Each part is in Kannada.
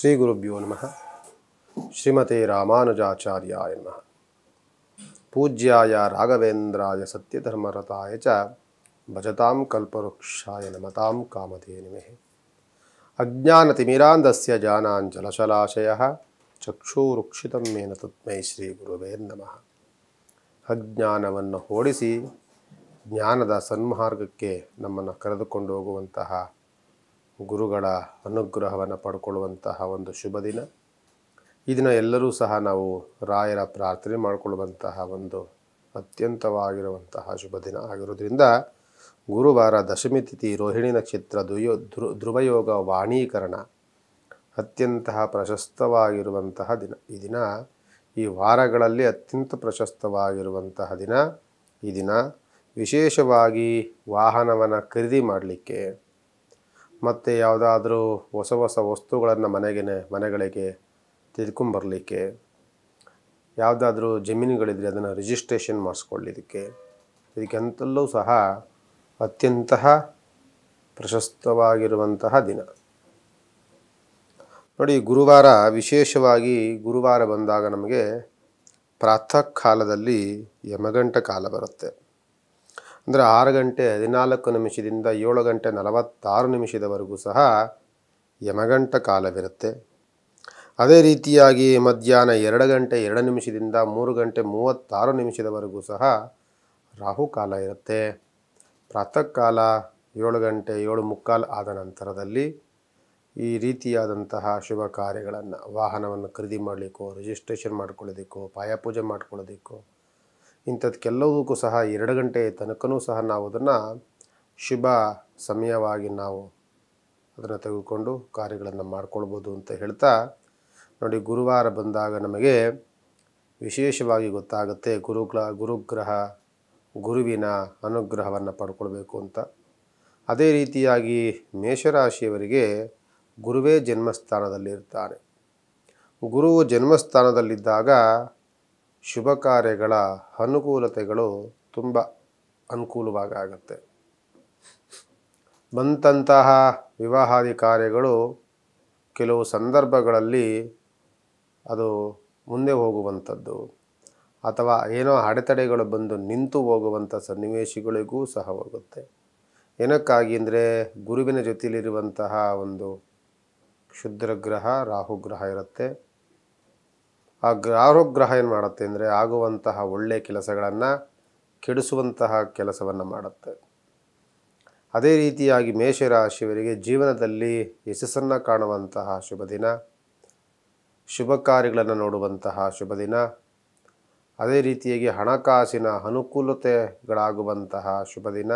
ಶ್ರೀ ಗುರುಭ್ಯೋ ನಮಃ ಶ್ರೀಮತೆ ರಾಮಾನುಜಾಚಾರ್ಯಾಯ ನಮಃ ಪೂಜ್ಯಾಯ ರಾಘವೇಂದ್ರಾಯ ಸತ್ಯಧರ್ಮರತಾಯ ಚ ಭಜತಾಂ ಕಲ್ಪವೃಕ್ಷಾಯ ನಮತಾಂ ಕಾಮಧೇ ನಿಮೆ ಅಜ್ಞಾನತಿಮಿರಾಂಧಸ್ಯ ಜಾನಾಂಜಲಶಲಾಶಯ ಚಕ್ಷುರುಕ್ಷಿತಂ ಮೇನ ತತ್ಮೈ ಶ್ರೀ ಗುರುವೇ ನಮಃ ಅಜ್ಞಾನವನ್ನು ಹೋಡಿಸಿ ಜ್ಞಾನದ ಸನ್ಮಾರ್ಗಕ್ಕೆ ನಮ್ಮನ್ನು ಕರೆದುಕೊಂಡು ಹೋಗುವಂತಹ ಗುರುಗಳ ಅನುಗ್ರಹವನ್ನು ಪಡ್ಕೊಳ್ಳುವಂತಹ ಒಂದು ಶುಭ ದಿನ ಈ ದಿನ ಎಲ್ಲರೂ ಸಹ ನಾವು ರಾಯರ ಪ್ರಾರ್ಥನೆ ಮಾಡಿಕೊಳ್ಳುವಂತಹ ಒಂದು ಅತ್ಯಂತವಾಗಿರುವಂತಹ ಶುಭ ದಿನ ಆಗಿರೋದ್ರಿಂದ ಗುರುವಾರ ದಶಮಿ ತಿಥಿ ರೋಹಿಣಿ ನಕ್ಷತ್ರ ದುಯೋ ಧೃ ಧ್ರುವಯೋಗ ವಾಣೀಕರಣ ಅತ್ಯಂತ ಪ್ರಶಸ್ತವಾಗಿರುವಂತಹ ದಿನ ಈ ದಿನ ಈ ವಾರಗಳಲ್ಲಿ ಅತ್ಯಂತ ಪ್ರಶಸ್ತವಾಗಿರುವಂತಹ ದಿನ ಈ ದಿನ ವಿಶೇಷವಾಗಿ ವಾಹನವನ್ನು ಖರೀದಿ ಮಾಡಲಿಕ್ಕೆ ಮತ್ತು ಯಾವುದಾದ್ರೂ ಹೊಸ ಹೊಸ ವಸ್ತುಗಳನ್ನು ಮನೆಗೆ ಮನೆಗಳಿಗೆ ತಿಳ್ಕೊಂಬರಲಿಕ್ಕೆ ಯಾವುದಾದ್ರೂ ಜಮೀನುಗಳಿದ್ರೆ ಅದನ್ನು ರಿಜಿಸ್ಟ್ರೇಷನ್ ಮಾಡಿಸ್ಕೊಳ್ಳಿದಕ್ಕೆ ಇದಕ್ಕೆಂತಲ್ಲೂ ಸಹ ಅತ್ಯಂತ ಪ್ರಶಸ್ತವಾಗಿರುವಂತಹ ದಿನ ನೋಡಿ ಗುರುವಾರ ವಿಶೇಷವಾಗಿ ಗುರುವಾರ ಬಂದಾಗ ನಮಗೆ ಪ್ರಾತಃ ಕಾಲದಲ್ಲಿ ಯಮಗಂಟ ಕಾಲ ಬರುತ್ತೆ ಅಂದರೆ ಆರು ಗಂಟೆ ಹದಿನಾಲ್ಕು ನಿಮಿಷದಿಂದ ಏಳು ಗಂಟೆ ನಲವತ್ತಾರು ನಿಮಿಷದವರೆಗೂ ಸಹ ಯಮಗಂಟ ಕಾಲವಿರುತ್ತೆ ಅದೇ ರೀತಿಯಾಗಿ ಮಧ್ಯಾಹ್ನ ಎರಡು ಗಂಟೆ ಎರಡು ನಿಮಿಷದಿಂದ ಮೂರು ಗಂಟೆ ಮೂವತ್ತಾರು ನಿಮಿಷದವರೆಗೂ ಸಹ ರಾಹುಕಾಲ ಇರುತ್ತೆ ಪ್ರಾತಃ ಕಾಲ ಏಳು ಗಂಟೆ ಏಳು ಮುಕ್ಕಾಲು ಆದ ನಂತರದಲ್ಲಿ ಈ ರೀತಿಯಾದಂತಹ ಶುಭ ಕಾರ್ಯಗಳನ್ನು ವಾಹನವನ್ನು ಖರೀದಿ ಮಾಡಲಿಕ್ಕೋ ರಿಜಿಸ್ಟ್ರೇಷನ್ ಮಾಡ್ಕೊಳ್ಳೋದಿಕ್ಕೋ ಪಾಯಪೂಜೆ ಮಾಡ್ಕೊಳ್ಳೋದಿಕ್ಕೋ ಇಂಥದ್ಕೆಲ್ಲದಕ್ಕೂ ಸಹ ಎರಡು ಗಂಟೆ ತನಕನೂ ಸಹ ನಾವು ಅದನ್ನು ಶುಭ ಸಮಯವಾಗಿ ನಾವು ಅದನ್ನು ತೆಗೆದುಕೊಂಡು ಕಾರ್ಯಗಳನ್ನು ಮಾಡ್ಕೊಳ್ಬೋದು ಅಂತ ಹೇಳ್ತಾ ನೋಡಿ ಗುರುವಾರ ಬಂದಾಗ ನಮಗೆ ವಿಶೇಷವಾಗಿ ಗೊತ್ತಾಗುತ್ತೆ ಗುರುಗಳ ಗುರುಗ್ರಹ ಗುರುವಿನ ಅನುಗ್ರಹವನ್ನು ಪಡ್ಕೊಳ್ಬೇಕು ಅಂತ ಅದೇ ರೀತಿಯಾಗಿ ಮೇಷರಾಶಿಯವರಿಗೆ ಗುರುವೇ ಜನ್ಮಸ್ಥಾನದಲ್ಲಿರ್ತಾನೆ ಗುರು ಜನ್ಮಸ್ಥಾನದಲ್ಲಿದ್ದಾಗ ಶುಭ ಕಾರ್ಯಗಳ ಅನುಕೂಲತೆಗಳು ತುಂಬ ಅನುಕೂಲವಾಗಿ ಆಗುತ್ತೆ ವಿವಾಹಾದಿ ಕಾರ್ಯಗಳು ಕೆಲವು ಸಂದರ್ಭಗಳಲ್ಲಿ ಅದು ಮುಂದೆ ಹೋಗುವಂಥದ್ದು ಅಥವಾ ಏನೋ ಅಡೆತಡೆಗಳು ಬಂದು ನಿಂತು ಹೋಗುವಂಥ ಸನ್ನಿವೇಶಗಳಿಗೂ ಸಹ ಹೋಗುತ್ತೆ ಏನಕ್ಕಾಗಿ ಅಂದರೆ ಗುರುವಿನ ಜೊತೆಯಲ್ಲಿರುವಂತಹ ಒಂದು ಕ್ಷುದ್ರಗ್ರಹ ರಾಹುಗ್ರಹ ಇರುತ್ತೆ ಆ ಗ್ರಹ ಏನು ಮಾಡುತ್ತೆ ಅಂದರೆ ಆಗುವಂತಹ ಒಳ್ಳೆಯ ಕೆಲಸಗಳನ್ನು ಕೆಡಿಸುವಂತಹ ಕೆಲಸವನ್ನು ಮಾಡುತ್ತೆ ಅದೇ ರೀತಿಯಾಗಿ ಮೇಷರಾಶಿಯವರಿಗೆ ಜೀವನದಲ್ಲಿ ಯಶಸ್ಸನ್ನು ಕಾಣುವಂತಹ ಶುಭ ದಿನ ಶುಭ ಕಾರ್ಯಗಳನ್ನು ನೋಡುವಂತಹ ಶುಭ ದಿನ ಅದೇ ರೀತಿಯಾಗಿ ಹಣಕಾಸಿನ ಅನುಕೂಲತೆಗಳಾಗುವಂತಹ ಶುಭ ದಿನ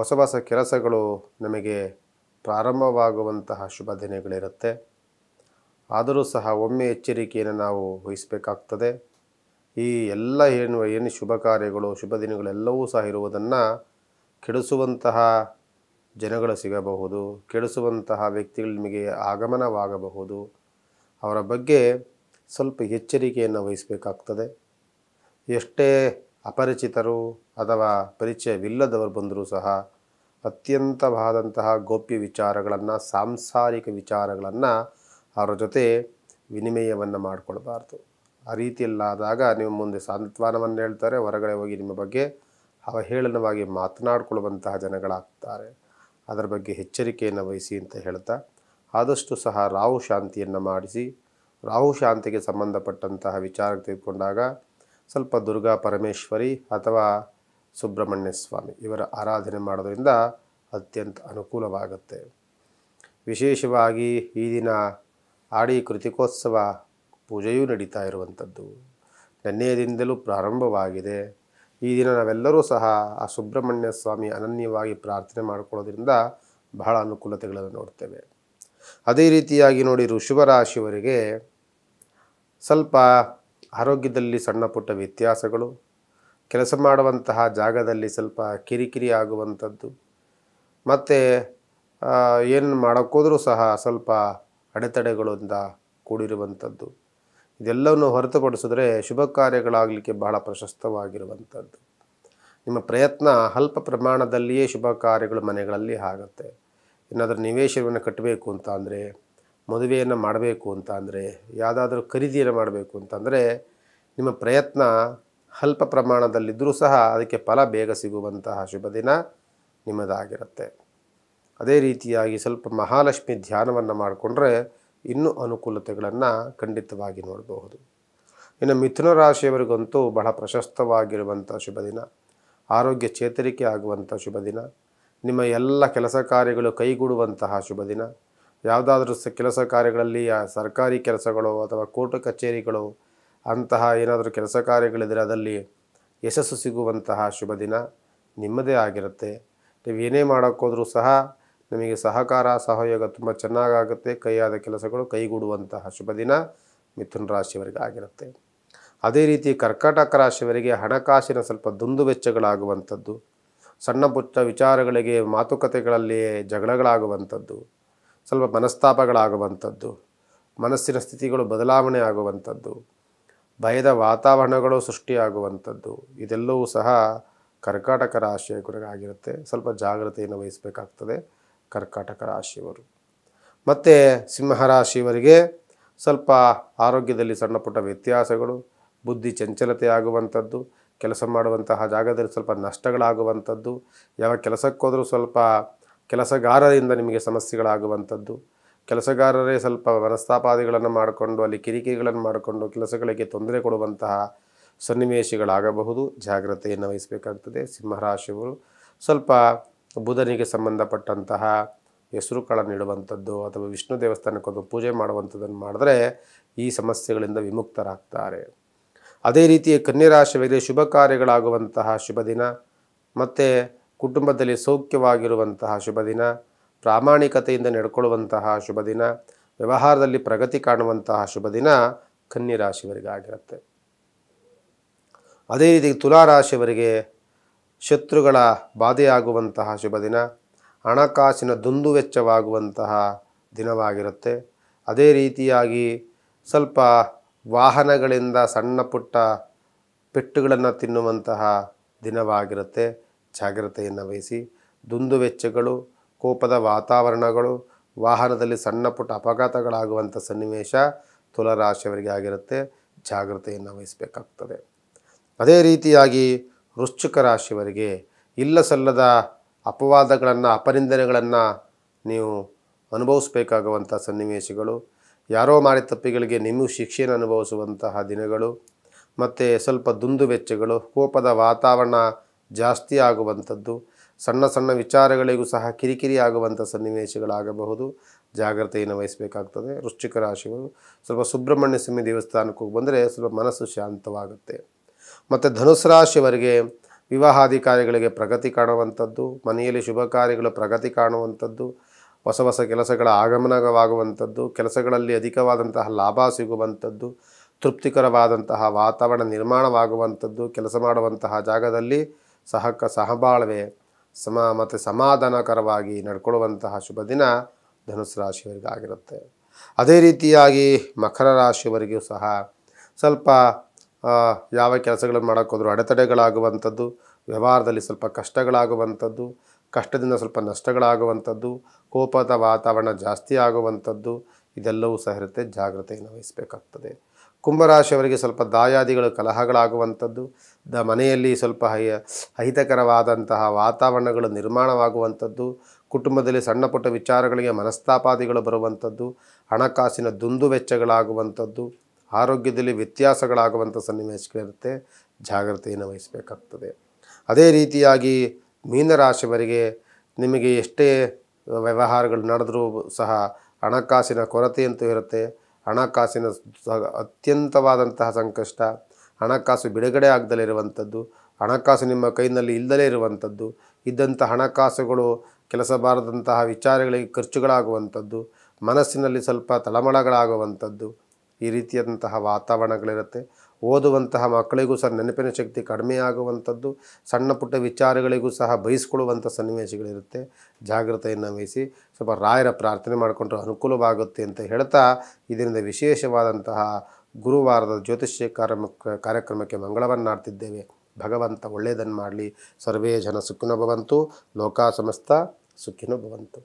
ಹೊಸ ಹೊಸ ಕೆಲಸಗಳು ನಮಗೆ ಪ್ರಾರಂಭವಾಗುವಂತಹ ಶುಭ ದಿನಗಳಿರುತ್ತೆ ಆದರೂ ಸಹ ಒಮ್ಮೆ ಎಚ್ಚರಿಕೆಯನ್ನು ನಾವು ವಹಿಸಬೇಕಾಗ್ತದೆ ಈ ಎಲ್ಲ ಏನು ಏನು ಶುಭ ಕಾರ್ಯಗಳು ಶುಭ ದಿನಗಳೆಲ್ಲವೂ ಸಹ ಇರುವುದನ್ನು ಕೆಡಿಸುವಂತಹ ಜನಗಳು ಸಿಗಬಹುದು ಕೆಡಿಸುವಂತಹ ವ್ಯಕ್ತಿಗಳು ನಿಮಗೆ ಆಗಮನವಾಗಬಹುದು ಅವರ ಬಗ್ಗೆ ಸ್ವಲ್ಪ ಎಚ್ಚರಿಕೆಯನ್ನು ವಹಿಸಬೇಕಾಗ್ತದೆ ಎಷ್ಟೇ ಅಪರಿಚಿತರು ಅಥವಾ ಪರಿಚಯವಿಲ್ಲದವರು ಬಂದರೂ ಸಹ ಅತ್ಯಂತವಾದಂತಹ ಗೋಪ್ಯ ವಿಚಾರಗಳನ್ನು ಸಾಂಸಾರಿಕ ವಿಚಾರಗಳನ್ನು ಅವರ ಜೊತೆ ವಿನಿಮಯವನ್ನು ಮಾಡಿಕೊಳ್ಬಾರ್ದು ಆ ರೀತಿಯಲ್ಲಾದಾಗ ನಿಮ್ಮ ಮುಂದೆ ಸಾಂತ್ವನವನ್ನು ಹೇಳ್ತಾರೆ ಹೊರಗಡೆ ಹೋಗಿ ನಿಮ್ಮ ಬಗ್ಗೆ ಅವಹೇಳನವಾಗಿ ಮಾತನಾಡಿಕೊಳ್ಳುವಂತಹ ಜನಗಳಾಗ್ತಾರೆ ಅದರ ಬಗ್ಗೆ ಎಚ್ಚರಿಕೆಯನ್ನು ವಹಿಸಿ ಅಂತ ಹೇಳ್ತಾ ಆದಷ್ಟು ಸಹ ರಾಹು ಶಾಂತಿಯನ್ನು ಮಾಡಿಸಿ ರಾಹು ಶಾಂತಿಗೆ ಸಂಬಂಧಪಟ್ಟಂತಹ ವಿಚಾರ ತೆಗೆದುಕೊಂಡಾಗ ಸ್ವಲ್ಪ ದುರ್ಗಾ ಪರಮೇಶ್ವರಿ ಅಥವಾ ಸುಬ್ರಹ್ಮಣ್ಯ ಸ್ವಾಮಿ ಇವರ ಆರಾಧನೆ ಮಾಡೋದರಿಂದ ಅತ್ಯಂತ ಅನುಕೂಲವಾಗುತ್ತೆ ವಿಶೇಷವಾಗಿ ಈ ದಿನ ಆಡಿ ಕೃತಿಕೋತ್ಸವ ಪೂಜೆಯೂ ನಡೀತಾ ಇರುವಂಥದ್ದು ನೆನ್ನೆಯ ಪ್ರಾರಂಭವಾಗಿದೆ ಈ ದಿನ ನಾವೆಲ್ಲರೂ ಸಹ ಆ ಸುಬ್ರಹ್ಮಣ್ಯ ಸ್ವಾಮಿ ಅನನ್ಯವಾಗಿ ಪ್ರಾರ್ಥನೆ ಮಾಡಿಕೊಳ್ಳೋದ್ರಿಂದ ಬಹಳ ಅನುಕೂಲತೆಗಳನ್ನು ನೋಡ್ತೇವೆ ಅದೇ ರೀತಿಯಾಗಿ ನೋಡಿ ಋಷಭರಾಶಿಯವರಿಗೆ ಸ್ವಲ್ಪ ಆರೋಗ್ಯದಲ್ಲಿ ಸಣ್ಣ ಪುಟ್ಟ ವ್ಯತ್ಯಾಸಗಳು ಕೆಲಸ ಮಾಡುವಂತಹ ಜಾಗದಲ್ಲಿ ಸ್ವಲ್ಪ ಕಿರಿಕಿರಿ ಆಗುವಂಥದ್ದು ಮತ್ತು ಏನು ಮಾಡೋಕ್ಕೋದ್ರೂ ಸಹ ಸ್ವಲ್ಪ ಅಡೆತಡೆಗಳಿಂದ ಕೂಡಿರುವಂಥದ್ದು ಇದೆಲ್ಲವನ್ನು ಹೊರತುಪಡಿಸಿದ್ರೆ ಶುಭ ಕಾರ್ಯಗಳಾಗಲಿಕ್ಕೆ ಬಹಳ ಪ್ರಶಸ್ತವಾಗಿರುವಂಥದ್ದು ನಿಮ್ಮ ಪ್ರಯತ್ನ ಅಲ್ಪ ಪ್ರಮಾಣದಲ್ಲಿಯೇ ಶುಭ ಕಾರ್ಯಗಳು ಮನೆಗಳಲ್ಲಿ ಆಗುತ್ತೆ ಏನಾದರೂ ನಿವೇಶವನ್ನು ಕಟ್ಟಬೇಕು ಅಂತ ಅಂದರೆ ಮದುವೆಯನ್ನು ಮಾಡಬೇಕು ಅಂತ ಅಂದರೆ ಯಾವುದಾದ್ರೂ ಖರೀದಿಯನ್ನು ಮಾಡಬೇಕು ಅಂತಂದರೆ ನಿಮ್ಮ ಪ್ರಯತ್ನ ಅಲ್ಪ ಪ್ರಮಾಣದಲ್ಲಿದ್ದರೂ ಸಹ ಅದಕ್ಕೆ ಫಲ ಬೇಗ ಸಿಗುವಂತಹ ಶುಭ ದಿನ ನಿಮ್ಮದಾಗಿರುತ್ತೆ ಅದೇ ರೀತಿಯಾಗಿ ಸ್ವಲ್ಪ ಮಹಾಲಕ್ಷ್ಮಿ ಧ್ಯಾನವನ್ನು ಮಾಡಿಕೊಂಡ್ರೆ ಇನ್ನೂ ಅನುಕೂಲತೆಗಳನ್ನು ಖಂಡಿತವಾಗಿ ನೋಡಬಹುದು ಇನ್ನು ಮಿಥುನ ರಾಶಿಯವರಿಗಂತೂ ಬಹಳ ಪ್ರಶಸ್ತವಾಗಿರುವಂಥ ಶುಭ ದಿನ ಆರೋಗ್ಯ ಚೇತರಿಕೆ ಆಗುವಂಥ ಶುಭ ದಿನ ನಿಮ್ಮ ಎಲ್ಲ ಕೆಲಸ ಕಾರ್ಯಗಳು ಕೈಗೂಡುವಂತಹ ಶುಭ ದಿನ ಯಾವುದಾದ್ರೂ ಸ ಕೆಲಸ ಕಾರ್ಯಗಳಲ್ಲಿ ಸರ್ಕಾರಿ ಕೆಲಸಗಳು ಅಥವಾ ಕೋರ್ಟ್ ಕಚೇರಿಗಳು ಅಂತಹ ಏನಾದರೂ ಕೆಲಸ ಕಾರ್ಯಗಳಿದ್ದರೆ ಅದರಲ್ಲಿ ಯಶಸ್ಸು ಸಿಗುವಂತಹ ಶುಭ ದಿನ ನಿಮ್ಮದೇ ಆಗಿರುತ್ತೆ ನೀವು ಏನೇ ಮಾಡೋಕ್ಕೋದ್ರೂ ಸಹ ನಿಮಗೆ ಸಹಕಾರ ಸಹಯೋಗ ತುಂಬ ಚೆನ್ನಾಗಾಗುತ್ತೆ ಕೈಯಾದ ಕೆಲಸಗಳು ಕೈಗೂಡುವಂತಹ ಶುಭ ದಿನ ಮಿಥುನ ರಾಶಿಯವರಿಗೆ ಆಗಿರುತ್ತೆ ಅದೇ ರೀತಿ ಕರ್ಕಾಟಕ ರಾಶಿಯವರಿಗೆ ಹಣಕಾಸಿನ ಸ್ವಲ್ಪ ದುಂದು ವೆಚ್ಚಗಳಾಗುವಂಥದ್ದು ಸಣ್ಣ ಪುಟ್ಟ ವಿಚಾರಗಳಿಗೆ ಮಾತುಕತೆಗಳಲ್ಲಿ ಜಗಳಗಳಾಗುವಂಥದ್ದು ಸ್ವಲ್ಪ ಮನಸ್ತಾಪಗಳಾಗುವಂಥದ್ದು ಮನಸ್ಸಿನ ಸ್ಥಿತಿಗಳು ಬದಲಾವಣೆ ಆಗುವಂಥದ್ದು ಭಯದ ವಾತಾವರಣಗಳು ಸೃಷ್ಟಿಯಾಗುವಂಥದ್ದು ಇದೆಲ್ಲವೂ ಸಹ ಕರ್ಕಾಟಕ ರಾಶಿಯ ಆಗಿರುತ್ತೆ ಸ್ವಲ್ಪ ಜಾಗ್ರತೆಯನ್ನು ವಹಿಸಬೇಕಾಗ್ತದೆ ಕರ್ಕಾಟಕ ರಾಶಿಯವರು ಮತ್ತು ಸಿಂಹರಾಶಿಯವರಿಗೆ ಸ್ವಲ್ಪ ಆರೋಗ್ಯದಲ್ಲಿ ಸಣ್ಣ ಪುಟ್ಟ ವ್ಯತ್ಯಾಸಗಳು ಬುದ್ಧಿ ಚಂಚಲತೆ ಆಗುವಂಥದ್ದು ಕೆಲಸ ಮಾಡುವಂತಹ ಜಾಗದಲ್ಲಿ ಸ್ವಲ್ಪ ನಷ್ಟಗಳಾಗುವಂಥದ್ದು ಯಾವ ಕೆಲಸಕ್ಕೋದರೂ ಸ್ವಲ್ಪ ಕೆಲಸಗಾರರಿಂದ ನಿಮಗೆ ಸಮಸ್ಯೆಗಳಾಗುವಂಥದ್ದು ಕೆಲಸಗಾರರೇ ಸ್ವಲ್ಪ ಮನಸ್ತಾಪಾದಿಗಳನ್ನು ಮಾಡಿಕೊಂಡು ಅಲ್ಲಿ ಕಿರಿಕಿರಿಗಳನ್ನು ಮಾಡಿಕೊಂಡು ಕೆಲಸಗಳಿಗೆ ತೊಂದರೆ ಕೊಡುವಂತಹ ಸನ್ನಿವೇಶಗಳಾಗಬಹುದು ಜಾಗ್ರತೆಯನ್ನು ವಹಿಸಬೇಕಾಗ್ತದೆ ಸಿಂಹರಾಶಿಯವರು ಸ್ವಲ್ಪ ಬುಧನಿಗೆ ಸಂಬಂಧಪಟ್ಟಂತಹ ಹೆಸರುಗಳನ್ನು ಇಡುವಂಥದ್ದು ಅಥವಾ ವಿಷ್ಣು ದೇವಸ್ಥಾನಕ್ಕೆ ಒಂದು ಪೂಜೆ ಮಾಡುವಂಥದ್ದನ್ನು ಮಾಡಿದ್ರೆ ಈ ಸಮಸ್ಯೆಗಳಿಂದ ವಿಮುಕ್ತರಾಗ್ತಾರೆ ಅದೇ ರೀತಿಯ ಕನ್ಯರಾಶಿಯವರಿಗೆ ಶುಭ ಕಾರ್ಯಗಳಾಗುವಂತಹ ಶುಭ ದಿನ ಮತ್ತು ಕುಟುಂಬದಲ್ಲಿ ಸೌಖ್ಯವಾಗಿರುವಂತಹ ಶುಭ ದಿನ ಪ್ರಾಮಾಣಿಕತೆಯಿಂದ ನಡ್ಕೊಳ್ಳುವಂತಹ ಶುಭ ದಿನ ವ್ಯವಹಾರದಲ್ಲಿ ಪ್ರಗತಿ ಕಾಣುವಂತಹ ಶುಭ ದಿನ ಕನ್ಯರಾಶಿಯವರಿಗೆ ಆಗಿರುತ್ತೆ ಅದೇ ರೀತಿ ತುಲಾರಾಶಿಯವರಿಗೆ ಶತ್ರುಗಳ ಬಾಧೆಯಾಗುವಂತಹ ಶುಭ ದಿನ ಹಣಕಾಸಿನ ದುಂದು ವೆಚ್ಚವಾಗುವಂತಹ ದಿನವಾಗಿರುತ್ತೆ ಅದೇ ರೀತಿಯಾಗಿ ಸ್ವಲ್ಪ ವಾಹನಗಳಿಂದ ಸಣ್ಣ ಪುಟ್ಟ ಪೆಟ್ಟುಗಳನ್ನು ತಿನ್ನುವಂತಹ ದಿನವಾಗಿರುತ್ತೆ ಜಾಗ್ರತೆಯನ್ನು ವಹಿಸಿ ದುಂದು ವೆಚ್ಚಗಳು ಕೋಪದ ವಾತಾವರಣಗಳು ವಾಹನದಲ್ಲಿ ಸಣ್ಣ ಪುಟ್ಟ ಅಪಘಾತಗಳಾಗುವಂಥ ಸನ್ನಿವೇಶ ತುಲರಾಶಿಯವರಿಗೆ ಆಗಿರುತ್ತೆ ಜಾಗ್ರತೆಯನ್ನು ವಹಿಸಬೇಕಾಗ್ತದೆ ಅದೇ ರೀತಿಯಾಗಿ ವೃಶ್ಚಿಕ ರಾಶಿಯವರಿಗೆ ಇಲ್ಲ ಸಲ್ಲದ ಅಪವಾದಗಳನ್ನು ಅಪನಿಂದನೆಗಳನ್ನು ನೀವು ಅನುಭವಿಸಬೇಕಾಗುವಂಥ ಸನ್ನಿವೇಶಗಳು ಯಾರೋ ಮಾಡಿದ ತಪ್ಪಿಗಳಿಗೆ ನೀವು ಶಿಕ್ಷೆಯನ್ನು ಅನುಭವಿಸುವಂತಹ ದಿನಗಳು ಮತ್ತು ಸ್ವಲ್ಪ ದುಂದು ವೆಚ್ಚಗಳು ಕೋಪದ ವಾತಾವರಣ ಜಾಸ್ತಿ ಆಗುವಂಥದ್ದು ಸಣ್ಣ ಸಣ್ಣ ವಿಚಾರಗಳಿಗೂ ಸಹ ಕಿರಿಕಿರಿ ಆಗುವಂಥ ಸನ್ನಿವೇಶಗಳಾಗಬಹುದು ಜಾಗ್ರತೆಯನ್ನು ವಹಿಸಬೇಕಾಗ್ತದೆ ವೃಶ್ಚಿಕ ರಾಶಿಗಳು ಸ್ವಲ್ಪ ಸುಬ್ರಹ್ಮಣ್ಯ ಸ್ವಾಮಿ ದೇವಸ್ಥಾನಕ್ಕೆ ಹೋಗಿ ಬಂದರೆ ಸ್ವಲ್ಪ ಮನಸ್ಸು ಶಾಂತವಾಗುತ್ತೆ ಮತ್ತು ಧನುಸು ರಾಶಿಯವರಿಗೆ ವಿವಾಹಾದಿ ಕಾರ್ಯಗಳಿಗೆ ಪ್ರಗತಿ ಕಾಣುವಂಥದ್ದು ಮನೆಯಲ್ಲಿ ಶುಭ ಕಾರ್ಯಗಳು ಪ್ರಗತಿ ಕಾಣುವಂಥದ್ದು ಹೊಸ ಹೊಸ ಕೆಲಸಗಳ ಆಗಮನವಾಗುವಂಥದ್ದು ಕೆಲಸಗಳಲ್ಲಿ ಅಧಿಕವಾದಂತಹ ಲಾಭ ಸಿಗುವಂಥದ್ದು ತೃಪ್ತಿಕರವಾದಂತಹ ವಾತಾವರಣ ನಿರ್ಮಾಣವಾಗುವಂಥದ್ದು ಕೆಲಸ ಮಾಡುವಂತಹ ಜಾಗದಲ್ಲಿ ಸಹಕ ಸಹಬಾಳ್ವೆ ಸಮ ಮತ್ತು ಸಮಾಧಾನಕರವಾಗಿ ನಡ್ಕೊಳ್ಳುವಂತಹ ಶುಭ ದಿನ ಧನುಸು ರಾಶಿಯವರಿಗೆ ಆಗಿರುತ್ತೆ ಅದೇ ರೀತಿಯಾಗಿ ಮಕರ ರಾಶಿಯವರಿಗೂ ಸಹ ಸ್ವಲ್ಪ ಯಾವ ಕೆಲಸಗಳನ್ನು ಮಾಡೋಕ್ಕೋದ್ರೂ ಅಡೆತಡೆಗಳಾಗುವಂಥದ್ದು ವ್ಯವಹಾರದಲ್ಲಿ ಸ್ವಲ್ಪ ಕಷ್ಟಗಳಾಗುವಂಥದ್ದು ಕಷ್ಟದಿಂದ ಸ್ವಲ್ಪ ನಷ್ಟಗಳಾಗುವಂಥದ್ದು ಕೋಪದ ವಾತಾವರಣ ಜಾಸ್ತಿ ಆಗುವಂಥದ್ದು ಇದೆಲ್ಲವೂ ಸಹ ಇರುತ್ತೆ ಜಾಗ್ರತೆಯನ್ನು ವಹಿಸಬೇಕಾಗ್ತದೆ ಕುಂಭರಾಶಿಯವರಿಗೆ ಸ್ವಲ್ಪ ದಾಯಾದಿಗಳು ಕಲಹಗಳಾಗುವಂಥದ್ದು ದ ಮನೆಯಲ್ಲಿ ಸ್ವಲ್ಪ ಹಯ ಅಹಿತಕರವಾದಂತಹ ವಾತಾವರಣಗಳು ನಿರ್ಮಾಣವಾಗುವಂಥದ್ದು ಕುಟುಂಬದಲ್ಲಿ ಸಣ್ಣ ಪುಟ್ಟ ವಿಚಾರಗಳಿಗೆ ಮನಸ್ತಾಪಾದಿಗಳು ಬರುವಂಥದ್ದು ಹಣಕಾಸಿನ ದುಂದು ವೆಚ್ಚಗಳಾಗುವಂಥದ್ದು ಆರೋಗ್ಯದಲ್ಲಿ ವ್ಯತ್ಯಾಸಗಳಾಗುವಂಥ ಸನ್ನಿವೇಶಗಳಿರುತ್ತೆ ಜಾಗ್ರತೆಯನ್ನು ವಹಿಸಬೇಕಾಗ್ತದೆ ಅದೇ ರೀತಿಯಾಗಿ ಮೀನರಾಶಿವರಿಗೆ ನಿಮಗೆ ಎಷ್ಟೇ ವ್ಯವಹಾರಗಳು ನಡೆದರೂ ಸಹ ಹಣಕಾಸಿನ ಕೊರತೆಯಂತೂ ಇರುತ್ತೆ ಹಣಕಾಸಿನ ಅತ್ಯಂತವಾದಂತಹ ಸಂಕಷ್ಟ ಹಣಕಾಸು ಬಿಡುಗಡೆ ಇರುವಂಥದ್ದು ಹಣಕಾಸು ನಿಮ್ಮ ಕೈನಲ್ಲಿ ಇಲ್ಲದಲೇ ಇರುವಂಥದ್ದು ಇದ್ದಂಥ ಹಣಕಾಸುಗಳು ಕೆಲಸ ಬಾರದಂತಹ ವಿಚಾರಗಳಿಗೆ ಖರ್ಚುಗಳಾಗುವಂಥದ್ದು ಮನಸ್ಸಿನಲ್ಲಿ ಸ್ವಲ್ಪ ತಳಮಳಗಳಾಗುವಂಥದ್ದು ಈ ರೀತಿಯಾದಂತಹ ವಾತಾವರಣಗಳಿರುತ್ತೆ ಓದುವಂತಹ ಮಕ್ಕಳಿಗೂ ಸಹ ನೆನಪಿನ ಶಕ್ತಿ ಕಡಿಮೆ ಆಗುವಂಥದ್ದು ಸಣ್ಣ ಪುಟ್ಟ ವಿಚಾರಗಳಿಗೂ ಸಹ ಬಯಸ್ಕೊಳ್ಳುವಂಥ ಸನ್ನಿವೇಶಗಳಿರುತ್ತೆ ಜಾಗ್ರತೆಯನ್ನು ವಹಿಸಿ ಸ್ವಲ್ಪ ರಾಯರ ಪ್ರಾರ್ಥನೆ ಮಾಡಿಕೊಂಡ್ರೆ ಅನುಕೂಲವಾಗುತ್ತೆ ಅಂತ ಹೇಳ್ತಾ ಇದರಿಂದ ವಿಶೇಷವಾದಂತಹ ಗುರುವಾರದ ಜ್ಯೋತಿಷ್ಯ ಕಾರ್ಯಕ್ರಮ ಕಾರ್ಯಕ್ರಮಕ್ಕೆ ಮಂಗಳವನ್ನಾಡ್ತಿದ್ದೇವೆ ಭಗವಂತ ಒಳ್ಳೆಯದನ್ನು ಮಾಡಲಿ ಸರ್ವೇ ಜನ ಸುಖಿನೋ ಭವಂತು ಲೋಕಾ ಸಮಸ್ತ ಸುಖಿನೋ ಭವಂತು